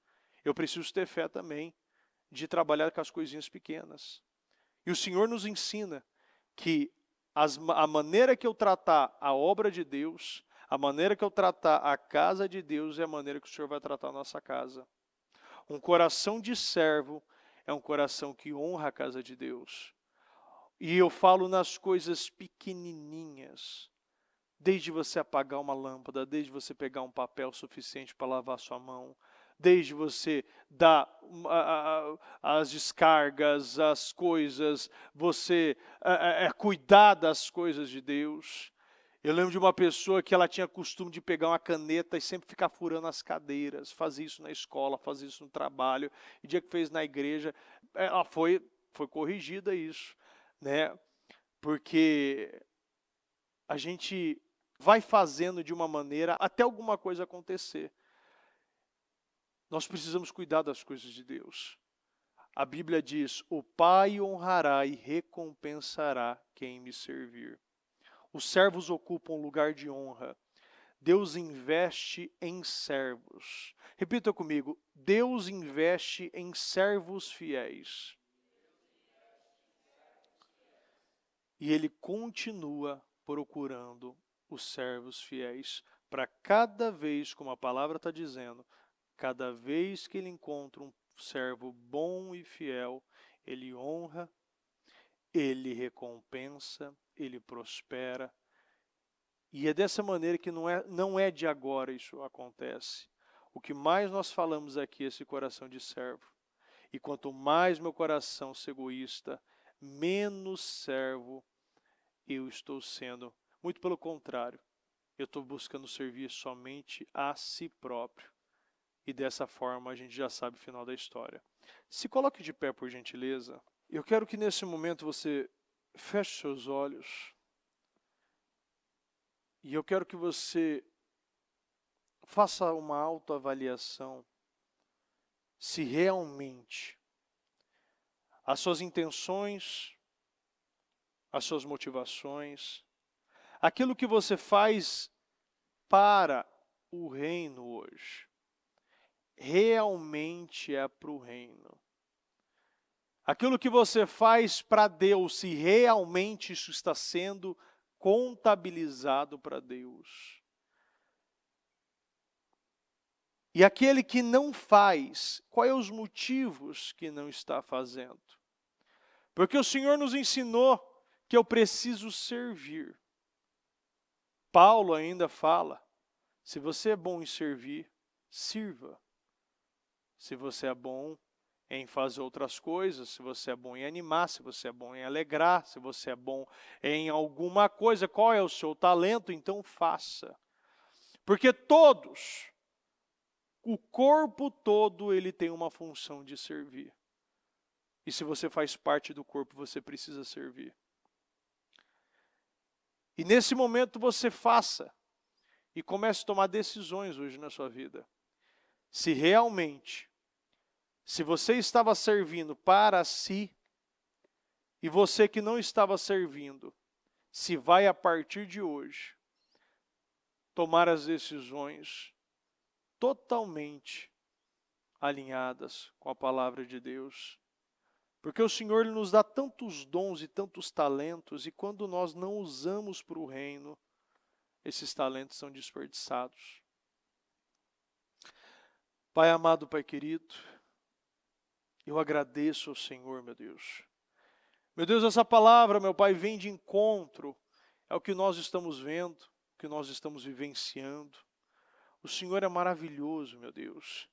eu preciso ter fé também de trabalhar com as coisinhas pequenas. E o Senhor nos ensina que as, a maneira que eu tratar a obra de Deus, a maneira que eu tratar a casa de Deus é a maneira que o Senhor vai tratar a nossa casa. Um coração de servo é um coração que honra a casa de Deus. E eu falo nas coisas pequenininhas. Desde você apagar uma lâmpada, desde você pegar um papel suficiente para lavar sua mão, desde você dar as descargas, as coisas, você é, é, é, cuidar das coisas de Deus. Eu lembro de uma pessoa que ela tinha costume de pegar uma caneta e sempre ficar furando as cadeiras. Fazia isso na escola, fazia isso no trabalho. E dia que fez na igreja, ela foi foi corrigida isso, né? Porque a gente vai fazendo de uma maneira até alguma coisa acontecer. Nós precisamos cuidar das coisas de Deus. A Bíblia diz: O Pai honrará e recompensará quem me servir. Os servos ocupam lugar de honra. Deus investe em servos. Repita comigo: Deus investe em servos fiéis. E Ele continua procurando os servos fiéis para cada vez, como a palavra está dizendo, Cada vez que ele encontra um servo bom e fiel, ele honra, ele recompensa, ele prospera. E é dessa maneira que não é, não é de agora isso acontece. O que mais nós falamos aqui é esse coração de servo. E quanto mais meu coração ser egoísta, menos servo eu estou sendo. Muito pelo contrário, eu estou buscando servir somente a si próprio e dessa forma a gente já sabe o final da história. Se coloque de pé, por gentileza. Eu quero que nesse momento você feche seus olhos e eu quero que você faça uma autoavaliação se realmente as suas intenções, as suas motivações, aquilo que você faz para o reino hoje, realmente é para o reino. Aquilo que você faz para Deus, se realmente isso está sendo contabilizado para Deus. E aquele que não faz, quais os motivos que não está fazendo? Porque o Senhor nos ensinou que eu preciso servir. Paulo ainda fala: se você é bom em servir, sirva se você é bom em fazer outras coisas, se você é bom em animar, se você é bom em alegrar, se você é bom em alguma coisa, qual é o seu talento, então faça. Porque todos, o corpo todo, ele tem uma função de servir. E se você faz parte do corpo, você precisa servir. E nesse momento você faça e comece a tomar decisões hoje na sua vida se realmente, se você estava servindo para si, e você que não estava servindo, se vai a partir de hoje tomar as decisões totalmente alinhadas com a palavra de Deus. Porque o Senhor nos dá tantos dons e tantos talentos, e quando nós não usamos para o reino, esses talentos são desperdiçados. Pai amado, Pai querido, eu agradeço ao Senhor, meu Deus. Meu Deus, essa palavra, meu Pai, vem de encontro ao que nós estamos vendo, o que nós estamos vivenciando. O Senhor é maravilhoso, meu Deus.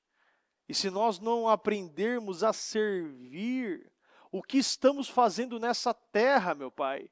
E se nós não aprendermos a servir o que estamos fazendo nessa terra, meu Pai,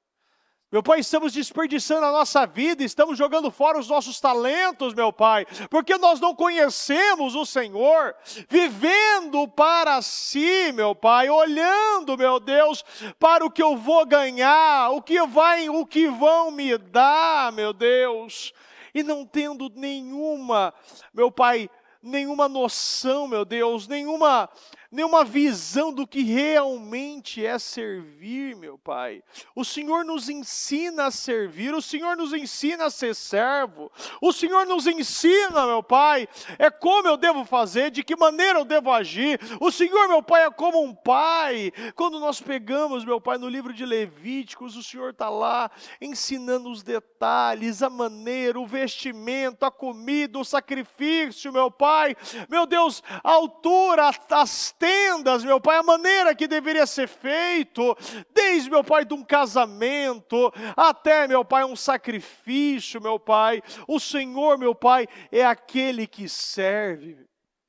meu Pai, estamos desperdiçando a nossa vida, estamos jogando fora os nossos talentos, meu Pai, porque nós não conhecemos o Senhor, vivendo para si, meu Pai, olhando, meu Deus, para o que eu vou ganhar, o que vai, o que vão me dar, meu Deus, e não tendo nenhuma, meu Pai, nenhuma noção, meu Deus, nenhuma nenhuma visão do que realmente é servir, meu Pai. O Senhor nos ensina a servir, o Senhor nos ensina a ser servo, o Senhor nos ensina, meu Pai, é como eu devo fazer, de que maneira eu devo agir. O Senhor, meu Pai, é como um pai. Quando nós pegamos, meu Pai, no livro de Levíticos, o Senhor está lá ensinando os detalhes, a maneira, o vestimento, a comida, o sacrifício, meu Pai, meu Deus, a altura, as tendas, meu Pai, a maneira que deveria ser feito, desde, meu Pai, de um casamento até, meu Pai, um sacrifício, meu Pai. O Senhor, meu Pai, é aquele que serve,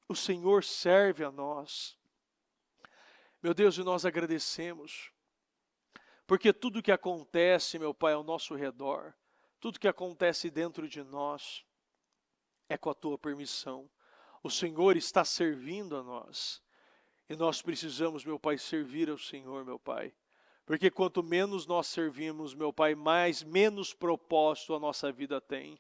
o Senhor serve a nós. Meu Deus, e nós agradecemos, porque tudo que acontece, meu Pai, ao nosso redor, tudo que acontece dentro de nós, é com a tua permissão. O Senhor está servindo a nós. E nós precisamos, meu Pai, servir ao Senhor, meu Pai. Porque quanto menos nós servimos, meu Pai, mais menos propósito a nossa vida tem.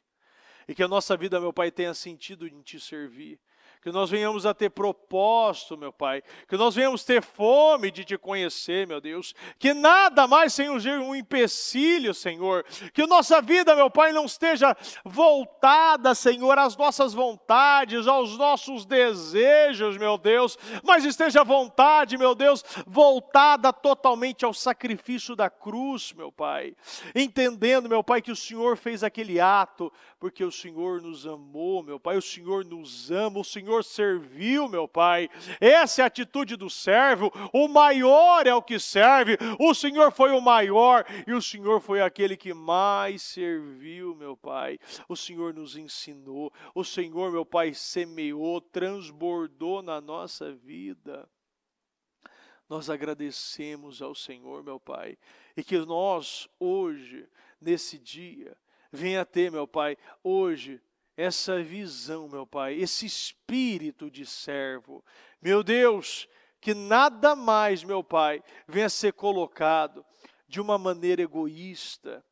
E que a nossa vida, meu Pai, tenha sentido em te servir que nós venhamos a ter propósito, meu Pai, que nós venhamos ter fome de te conhecer, meu Deus, que nada mais, Senhor, seja um empecilho, Senhor, que nossa vida, meu Pai, não esteja voltada, Senhor, às nossas vontades, aos nossos desejos, meu Deus, mas esteja à vontade, meu Deus, voltada totalmente ao sacrifício da cruz, meu Pai, entendendo, meu Pai, que o Senhor fez aquele ato, porque o Senhor nos amou, meu Pai, o Senhor nos ama, o Senhor Senhor serviu, meu Pai. Essa é a atitude do servo. O maior é o que serve. O Senhor foi o maior e o Senhor foi aquele que mais serviu, meu Pai. O Senhor nos ensinou. O Senhor, meu Pai, semeou, transbordou na nossa vida. Nós agradecemos ao Senhor, meu Pai, e que nós hoje, nesse dia, venha ter, meu Pai, hoje essa visão, meu Pai, esse espírito de servo. Meu Deus, que nada mais, meu Pai, venha a ser colocado de uma maneira egoísta,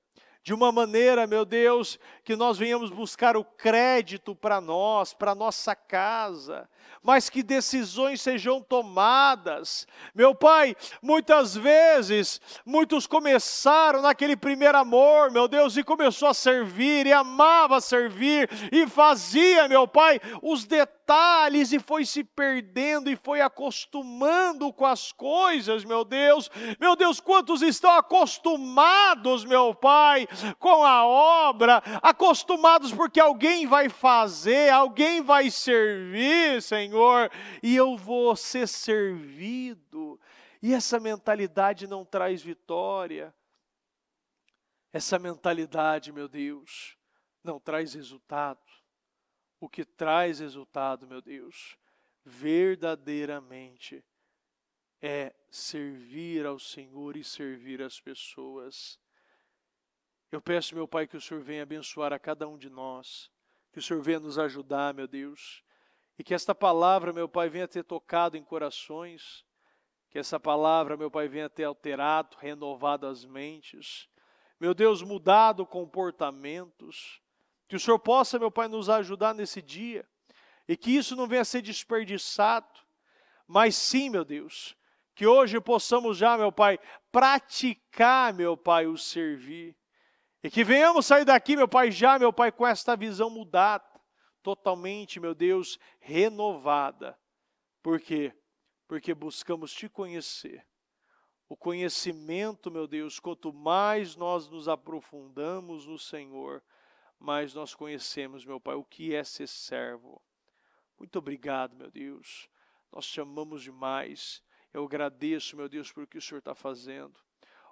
de uma maneira, meu Deus, que nós venhamos buscar o crédito para nós, para nossa casa, mas que decisões sejam tomadas. Meu Pai, muitas vezes, muitos começaram naquele primeiro amor, meu Deus, e começou a servir, e amava servir, e fazia, meu Pai, os detalhes detalhes e foi se perdendo e foi acostumando com as coisas, meu Deus. Meu Deus, quantos estão acostumados, meu Pai, com a obra, acostumados porque alguém vai fazer, alguém vai servir, Senhor, e eu vou ser servido. E essa mentalidade não traz vitória. Essa mentalidade, meu Deus, não traz resultado o que traz resultado, meu Deus, verdadeiramente é servir ao Senhor e servir as pessoas. Eu peço, meu Pai, que o Senhor venha abençoar a cada um de nós, que o Senhor venha nos ajudar, meu Deus, e que esta palavra, meu Pai, venha ter tocado em corações, que essa palavra, meu Pai, venha ter alterado, renovado as mentes, meu Deus, mudado comportamentos, que o Senhor possa, meu Pai, nos ajudar nesse dia e que isso não venha a ser desperdiçado, mas sim, meu Deus, que hoje possamos já, meu Pai, praticar, meu Pai, o servir. E que venhamos sair daqui, meu Pai, já, meu Pai, com esta visão mudada, totalmente, meu Deus, renovada. Por quê? Porque buscamos te conhecer. O conhecimento, meu Deus, quanto mais nós nos aprofundamos no Senhor, mas nós conhecemos, meu Pai, o que é ser servo. Muito obrigado, meu Deus. Nós te amamos demais. Eu agradeço, meu Deus, por o que o Senhor está fazendo.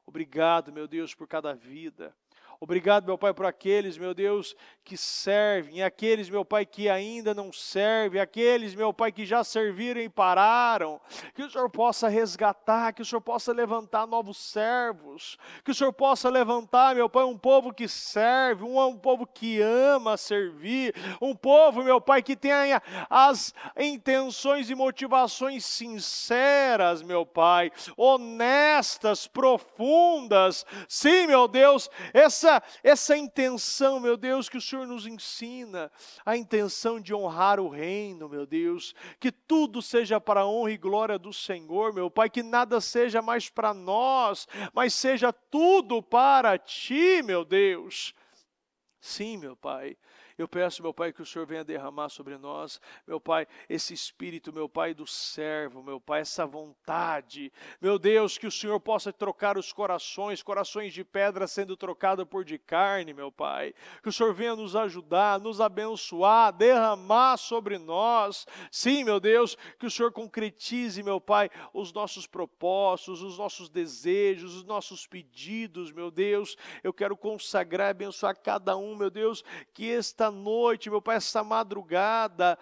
Obrigado, meu Deus, por cada vida. Obrigado, meu Pai, por aqueles, meu Deus, que servem, aqueles, meu Pai, que ainda não servem, aqueles, meu Pai, que já serviram e pararam. Que o Senhor possa resgatar, que o Senhor possa levantar novos servos, que o Senhor possa levantar, meu Pai, um povo que serve, um, um povo que ama servir, um povo, meu Pai, que tenha as intenções e motivações sinceras, meu Pai, honestas, profundas. Sim, meu Deus, essa essa, essa intenção, meu Deus, que o Senhor nos ensina, a intenção de honrar o reino, meu Deus, que tudo seja para a honra e glória do Senhor, meu Pai, que nada seja mais para nós, mas seja tudo para Ti, meu Deus. Sim, meu Pai. Eu peço, meu Pai, que o Senhor venha derramar sobre nós, meu Pai, esse espírito, meu Pai, do servo, meu Pai, essa vontade. Meu Deus, que o Senhor possa trocar os corações, corações de pedra sendo trocado por de carne, meu Pai. Que o Senhor venha nos ajudar, nos abençoar, derramar sobre nós. Sim, meu Deus, que o Senhor concretize, meu Pai, os nossos propósitos, os nossos desejos, os nossos pedidos, meu Deus. Eu quero consagrar e abençoar cada um, meu Deus, que está noite, meu Pai, essa madrugada,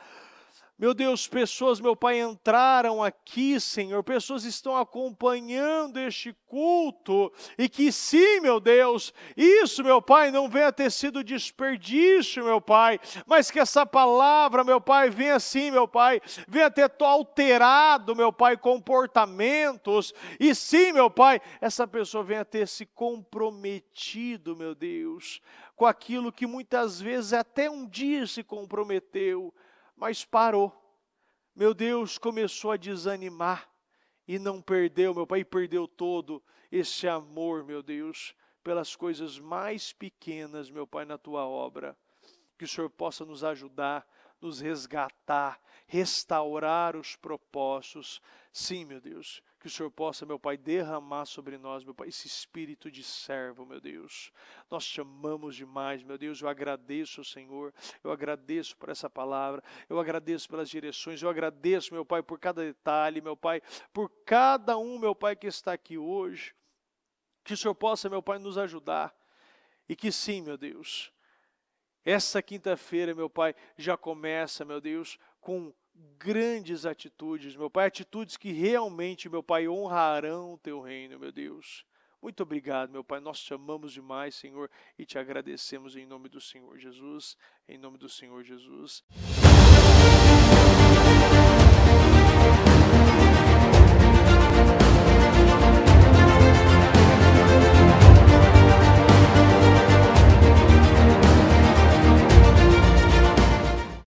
meu Deus, pessoas, meu Pai, entraram aqui, Senhor, pessoas estão acompanhando este culto, e que sim, meu Deus, isso, meu Pai, não venha ter sido desperdício, meu Pai, mas que essa palavra, meu Pai, venha sim, meu Pai, venha ter alterado, meu Pai, comportamentos, e sim, meu Pai, essa pessoa venha ter se comprometido, meu Deus, com aquilo que muitas vezes até um dia se comprometeu mas parou. Meu Deus começou a desanimar e não perdeu, meu pai perdeu todo esse amor, meu Deus, pelas coisas mais pequenas, meu pai, na tua obra. Que o Senhor possa nos ajudar, nos resgatar, restaurar os propósitos. Sim, meu Deus, que o Senhor possa, meu Pai, derramar sobre nós, meu Pai, esse espírito de servo, meu Deus. Nós te amamos demais, meu Deus. Eu agradeço, Senhor. Eu agradeço por essa palavra. Eu agradeço pelas direções. Eu agradeço, meu Pai, por cada detalhe, meu Pai, por cada um, meu Pai, que está aqui hoje. Que o Senhor possa, meu Pai, nos ajudar. E que sim, meu Deus, essa quinta-feira, meu Pai, já começa, meu Deus, com grandes atitudes, meu Pai, atitudes que realmente, meu Pai, honrarão o teu reino, meu Deus. Muito obrigado, meu Pai. Nós te amamos demais, Senhor, e te agradecemos em nome do Senhor Jesus. Em nome do Senhor Jesus.